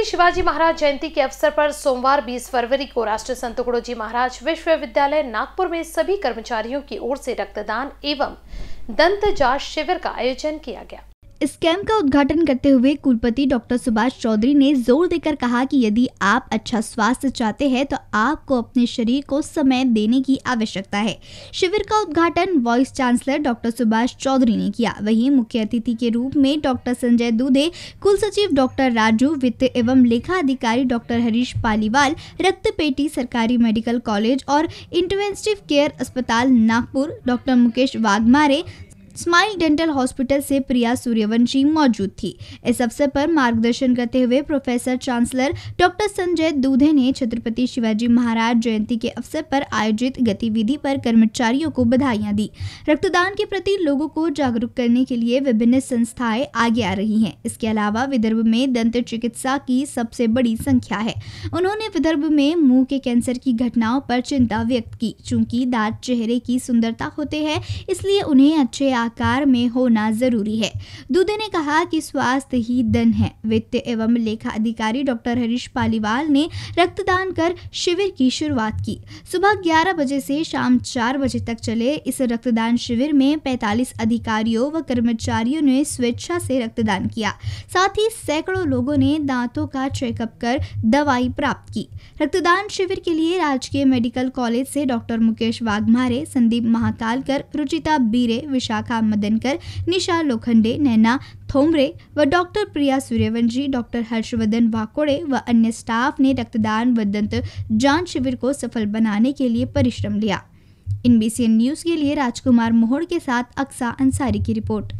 छत्रपति शिवाजी महाराज जयंती के अवसर पर सोमवार 20 फरवरी को राष्ट्रीय संत जी महाराज विश्वविद्यालय नागपुर में सभी कर्मचारियों की ओर से रक्तदान एवं दंत जांच शिविर का आयोजन किया गया इस कैंप का उद्घाटन करते हुए कुलपति डॉक्टर सुभाष चौधरी ने जोर देकर कहा कि यदि आप अच्छा स्वास्थ्य चाहते हैं तो आपको अपने शरीर को समय देने की आवश्यकता है शिविर का उद्घाटन vice chancellor doctor Subhash Chaudhary ने किया वहीं मुख्य अतिथि के रूप में डॉक्टर संजय दूधे कुल सचिव डॉक्टर राजू वित्त एवं लेखा अधिकारी डॉक्टर हरीश पालीवाल रक्त पेटी सरकारी मेडिकल कॉलेज और इंटरवेंस्टिव केयर अस्पताल Nagpur doctor Mukesh Waghmare smile dental hospital से प्रिया सूर्यवंशी मौजूद थी इस अवसर पर मार्गदर्शन करते हुए professor chancellor doctor Sanjay Dudhe ने छत्रपति शिवाजी महाराज जयंती के अवसर पर आयोजित गतिविधि पर कर्मचारियों को बधाइयां दी रक्तदान के प्रति लोगों को जागरूक करने के लिए विभिन्न संस्थाएं आगे आ रही है इसके अलावा विदर्भ में दंत चिकित्सा की सबसे बड़ी संख्या है उन्होंने विदर्भ में मुंह के कैंसर की घटनाओं पर चिंता व्यक्त की चूंकि दांत चेहरे की सुंदरता होते हैं इसलिए उन्हें अच्छे आकार में होना जरूरी है दूधे ने कहा कि स्वास्थ्य ही धन है वित्त एवं लेखा अधिकारी डॉक्टर हरीश पालीवाल ने रक्तदान कर शिविर की शुरुआत की सुबह ग्यारह बजे से शाम चार बजे तक चले इस रक्तदान शिविर में पैतालीस अधिकारियों व कर्मचारियों ने स्वेच्छा से रक्तदान किया साथ ही सैकड़ों लोगों ने दांतों का चेकअप कर दवाई प्राप्त की रक्तदान शिविर के लिए राजकीय मेडिकल कॉलेज से डॉक्टर मुकेश वाघमारे संदीप महाकालकर रुचिता बीरे विशाखा काम मदनकर निशा लोखंडे नैना थोमरे व डॉक्टर प्रिया सूर्यवंशी डॉक्टर हर्षवर्धन वाकोड़े व अन्य स्टाफ ने रक्तदान व दंत जांच शिविर को सफल बनाने के लिए परिश्रम लिया इन बी न्यूज़ के लिए राजकुमार मोहड़ के साथ अक्सा अंसारी की रिपोर्ट